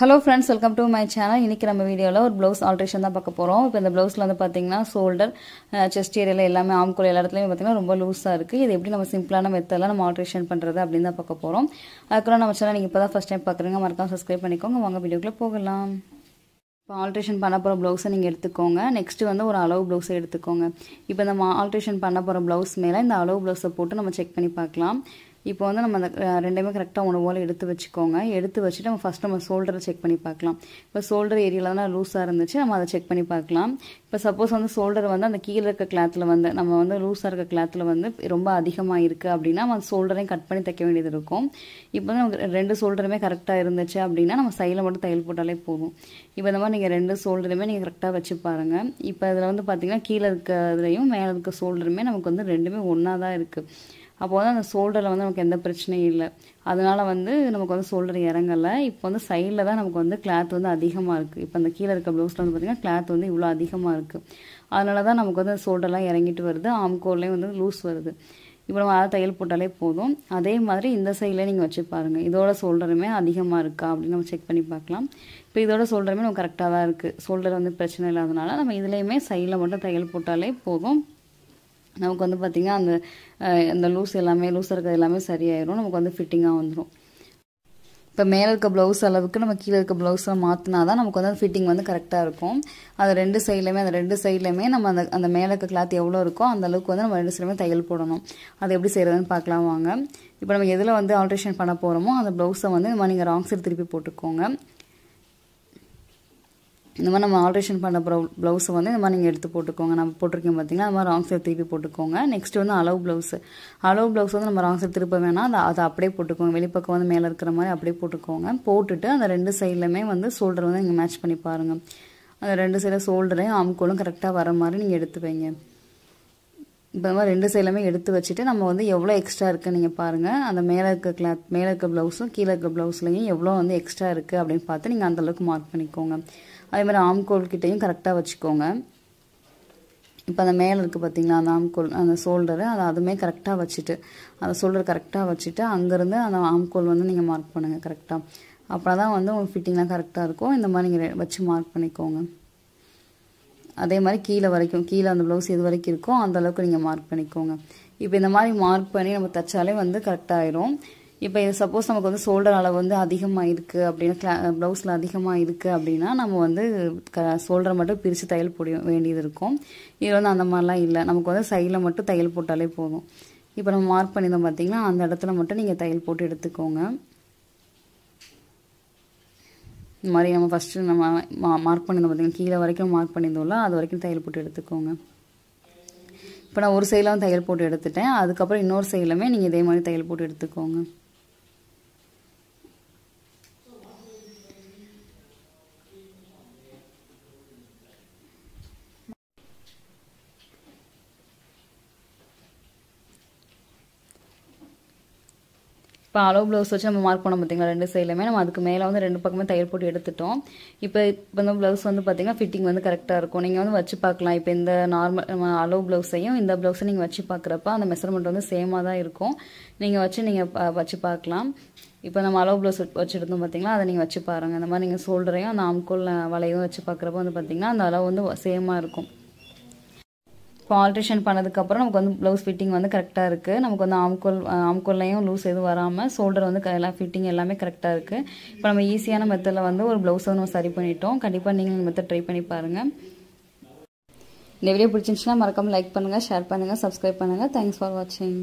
hello friends welcome to my channel இன்றைக்கி நம்ம வீடியோவில் ஒரு ப்ளவுஸ் ஆல்ட்ரேஷன் தான் பார்க்க போகிறோம் இப்போ இந்த ப்ளவுஸில் வந்து பார்த்தீங்கன்னா ஷோல்டர் செஸ்ட் ஏரியாவில் எல்லாமே ஆம்குள் எல்லா இடத்துலையும் பார்த்தீங்கன்னா ரொம்ப லூஸாக இருக்குது இது எப்படி நம்ம சிம்பிளான மெத்தடில் நம்ம ஆல்ட்ரேஷன் பண்ணுறது அப்படின்னு தான் பார்க்க போகிறோம் அதுக்கப்புறம் நம்ம சேனல் நீங்கள் இப்போ தான் ஃபஸ்ட் டைம் பார்க்குறீங்க மறக்காம சப்ஸ்கிரைப் பண்ணிக்கோங்க வாங்க வீடியோக்குள்ளே போகலாம் இப்போ ஆல்ட்ரேஷன் பண்ண போகிற ப்ளவுஸை நீங்கள் எடுத்துக்கோங்க நெக்ஸ்ட்டு வந்து ஒரு அளவு ப்ளவுஸை எடுத்துக்கோங்க இப்போ இந்த ஆல்ட்ரேஷன் பண்ண போகிற ப்ளவுஸ் மேலே இந்த அளவு ப்ளவுஸை போட்டு நம்ம செக் பண்ணி பார்க்கலாம் இப்போ வந்து நம்ம அந்த ரெண்டுமே கரெக்டாக உணவு போல் எடுத்து வச்சுக்கோங்க எடுத்து வச்சுட்டு நம்ம ஃபஸ்ட் நம்ம ஷோல்டரை செக் பண்ணி பார்க்கலாம் இப்போ ஷோல்டர் ஏரியாவில் தான் லூஸாக இருந்துச்சு நம்ம அதை செக் பண்ணி பார்க்கலாம் இப்போ சப்போஸ் வந்து ஷோல்டர் வந்து அந்த கீழே இருக்க கிளாத்தில் வந்து நம்ம வந்து லூஸாக இருக்க கிளாத்தில் வந்து ரொம்ப அதிகமாக இருக்குது அப்படின்னா நம்ம ஷோல்டரையும் கட் பண்ணி தைக்க வேண்டியது இருக்கும் இப்போ வந்து நமக்கு ரெண்டு ஷோல்டருமே கரெக்டாக இருந்துச்சு அப்படின்னா நம்ம சைடில் மட்டும் தையல் போட்டாலே போதும் இப்போ இந்த மாதிரி நீங்கள் ரெண்டு ஷோல்டருமே நீங்கள் கரெக்டாக வச்சு பாருங்கள் இப்போ இதில் வந்து பார்த்தீங்கன்னா கீழே இருக்கிறதுலையும் மேலே இருக்க ஷோல்டருமே நமக்கு வந்து ரெண்டுமே ஒன்றா தான் இருக்குது அப்போ வந்து அந்த ஷோல்டரில் வந்து நமக்கு எந்த பிரச்சனையும் இல்லை அதனால் வந்து நமக்கு வந்து ஷோல்டர் இறங்கலை இப்போ வந்து சைடில் தான் நமக்கு வந்து கிளாத் வந்து அதிகமாக இருக்குது இப்போ அந்த கீழே இருக்க ப்ளவுஸில் வந்து பார்த்திங்கன்னா கிளாத் வந்து இவ்வளோ அதிகமாக இருக்குது அதனால தான் நமக்கு வந்து ஷோல்டர்லாம் இறங்கிட்டு வருது ஆம்கோர்லேயும் வந்து லூஸ் வருது இப்போ நம்ம அதை தையல் போட்டாலே போதும் அதே மாதிரி இந்த சைடில் நீங்கள் வச்சு பாருங்கள் இதோட ஷோல்டருமே அதிகமாக இருக்கா அப்படின்னு நம்ம செக் பண்ணி பார்க்கலாம் இப்போ இதோட ஷோல்டருமே நம்ம கரெக்டாக தான் இருக்குது ஷோல்டர் வந்து பிரச்சனை இல்லாதனால நம்ம இதுலேயுமே சைடில் மட்டும் தையல் போட்டாலே போதும் நமக்கு வந்து பார்த்திங்கன்னா அந்த அந்த லூஸ் எல்லாமே லூஸ் இருக்கிறது எல்லாமே சரியாயிடும் நமக்கு வந்து ஃபிட்டிங்காக வந்துடும் இப்போ மேலே இருக்க ப்ளவுஸ் அளவுக்கு நம்ம கீழே இருக்க ப்ளவுஸை மாற்றினா தான் நமக்கு வந்து அந்த ஃபிட்டிங் வந்து கரெக்டாக இருக்கும் அது ரெண்டு சைட்லையுமே அந்த ரெண்டு சைட்லையுமே நம்ம அந்த அந்த மேலே இருக்க கிளாத் எவ்வளோ இருக்கோ அந்த அளவுக்கு வந்து நம்ம ரெண்டு சைடுமே தையல் போடணும் அது எப்படி செய்கிறதுன்னு பார்க்கலாம் வாங்க இப்போ நம்ம எதில் வந்து ஆல்ட்ரேஷன் பண்ண போகிறோமோ அந்த ப்ளவுஸை வந்து நம்ம நீங்கள் ராங் சைடு திருப்பி போட்டுக்கோங்க இந்த மாதிரி நம்ம ஆல்ட்ரேஷன் பண்ண ப்ளவு ப்ளவுஸை வந்து இந்த மாதிரி நீங்கள் எடுத்து போட்டுக்கோங்க நம்ம போட்டிருக்கேன் பார்த்தீங்கன்னா அந்த மாதிரி ராங் சைட் திருப்பி போட்டுக்கோங்க நெக்ஸ்ட் வந்து அளவு ப்ளவுஸ் அளவு ப்ளவுஸ் வந்து நம்ம ராங் சைட் திருப்ப வேணால் அதை அதை அப்படியே போட்டுக்கோங்க வெளிப்பக்கம் வந்து மேலே இருக்கிற மாதிரி அப்படியே போட்டுக்கோங்க போட்டுட்டு அந்த ரெண்டு சைட்லையுமே வந்து ஷோல்டர் வந்து நீங்கள் மேட்ச் பண்ணி பாருங்கள் அந்த ரெண்டு சைடில் ஷோல்டரையும் ஆம்கோலும் கரெக்டாக வர மாதிரி நீங்கள் எடுத்து வைங்க இப்போ மாதிரி ரெண்டு சைடுமே எடுத்து வச்சுட்டு நம்ம வந்து எவ்வளோ எக்ஸ்ட்ரா இருக்குது நீங்கள் பாருங்கள் அந்த மேலே இருக்க கிளாத் மேலே இருக்க ப்ளவுஸும் கீழே இருக்க ப்ளவுஸ்லையும் எவ்வளோ வந்து எக்ஸ்ட்ரா இருக்குது அப்படின்னு பார்த்து நீங்கள் அந்தளவுக்கு மார்க் பண்ணிக்கோங்க அதே மாதிரி ஆம்கோல் கிட்டேயும் கரெக்டாக வச்சுக்கோங்க இப்போ அந்த மேலே இருக்குது பார்த்தீங்களா அந்த ஆம்கோல் அந்த ஷோல்டரு அதை அதுவுமே கரெக்டாக வச்சுட்டு அந்த ஷோல்டர் கரெக்டாக வச்சுட்டு அங்கேருந்து அந்த ஆம்கோல் வந்து நீங்கள் மார்க் பண்ணுங்கள் கரெக்டாக அப்போ தான் வந்து உங்கள் ஃபிட்டிங்லாம் கரெக்டாக இருக்கும் இந்த மாதிரி நீங்கள் வச்சு மார்க் பண்ணிக்கோங்க அதே மாதிரி கீழே வரைக்கும் கீழே அந்த ப்ளவுஸ் எது வரைக்கும் இருக்கோ அந்த அளவுக்கு நீங்கள் மார்க் பண்ணிக்கோங்க இப்போ இந்த மாதிரி மார்க் பண்ணி நம்ம தைச்சாலே வந்து கரெக்டாகிடும் இப்போ இது சப்போஸ் நமக்கு வந்து ஷோல்டர் அளவு வந்து அதிகமாக இருக்குது அப்படின்னா கிளா ப்ளவுஸில் அதிகமாக இருக்குது அப்படின்னா நம்ம வந்து க ஷோல்டரை மட்டும் பிரித்து தையல் போட வேண்டியது இருக்கும் இது வந்து அந்த மாதிரிலாம் இல்லை நமக்கு வந்து சைடில் மட்டும் தையல் போட்டாலே போதும் இப்போ நம்ம மார்க் பண்ணியிருந்தோம் பார்த்தீங்கன்னா அந்த இடத்துல மட்டும் நீங்கள் தையல் போட்டு எடுத்துக்கோங்க இந்த மாதிரி நம்ம ஃபஸ்ட்டு நம்ம மார்க் பண்ணியிருந்தோம் பார்த்தீங்கன்னா கீழே வரைக்கும் மார்க் பண்ணியிருந்தோம்ல அது வரைக்கும் தையல் போட்டு எடுத்துக்கோங்க இப்போ நான் ஒரு சைடில் தையல் போட்டு எடுத்துட்டேன் அதுக்கப்புறம் இன்னொரு சைடிலுமே நீங்கள் இதே மாதிரி தையல் போட்டு எடுத்துக்கோங்க இப்போ அளவு ப்ளவுஸ் வச்சு நம்ம மார்க் பண்ணோம் பார்த்தீங்களா ரெண்டு சைட்லையுமே நம்ம அதுக்கு மேலே வந்து ரெண்டு பக்கமே தயிர் போட்டு எடுத்துட்டோம் இப்போ இப்போ இந்த ப்ளவுஸ் வந்து பார்த்தீங்கன்னா ஃபிட்டிங் வந்து கரெக்டாக இருக்கும் நீங்கள் வந்து வச்சு பார்க்கலாம் இப்போ இந்த நார்மல் நம்ம அளவு ப்ளவுஸையும் இந்த ப்ளவுஸையும் நீங்கள் வச்சு பார்க்குறப்ப அந்த மெஷர்மெண்ட் வந்து சேமாக தான் இருக்கும் நீங்கள் வச்சு நீங்கள் வச்சு பார்க்கலாம் இப்போ நம்ம அளவு ப்ளவுஸ் வச்சுருந்தோம் பார்த்திங்களா அதை நீங்கள் வச்சு பாருங்கள் அந்த மாதிரி நீங்கள் ஷோல்டரையும் அந்த ஆம்கோல் வளையும் வச்சு பார்க்குறப்ப வந்து பார்த்திங்கன்னா அந்த அளவு வந்து சேமாக இருக்கும் இப்போ ஆல்ட்ரேஷன் பண்ணதுக்கப்புறம் நமக்கு வந்து ப்ளவுஸ் ஃபிட்டிங் வந்து கரெக்டாக இருக்குது நமக்கு வந்து ஆம்கோல் ஆம்கோல்லையும் லூஸ் எதுவும் வராமல் ஷோல்டர் வந்து எல்லா ஃபிட்டிங் எல்லாமே கரெக்டாக இருக்குது இப்போ நம்ம ஈஸியான மெத்தடில் வந்து ஒரு ப்ளவுஸை நம்ம சரி பண்ணிட்டோம் கண்டிப்பாக நீங்கள் இந்த மெத்தட் ட்ரை பண்ணி பாருங்கள் இந்த வீடியோ பிடிச்சிருந்துச்சுன்னா மறக்காமல் லைக் பண்ணுங்கள் ஷேர் பண்ணுங்கள் சப்ஸ்கிரைப் பண்ணுங்கள் தேங்க்ஸ் ஃபார் வாட்சிங்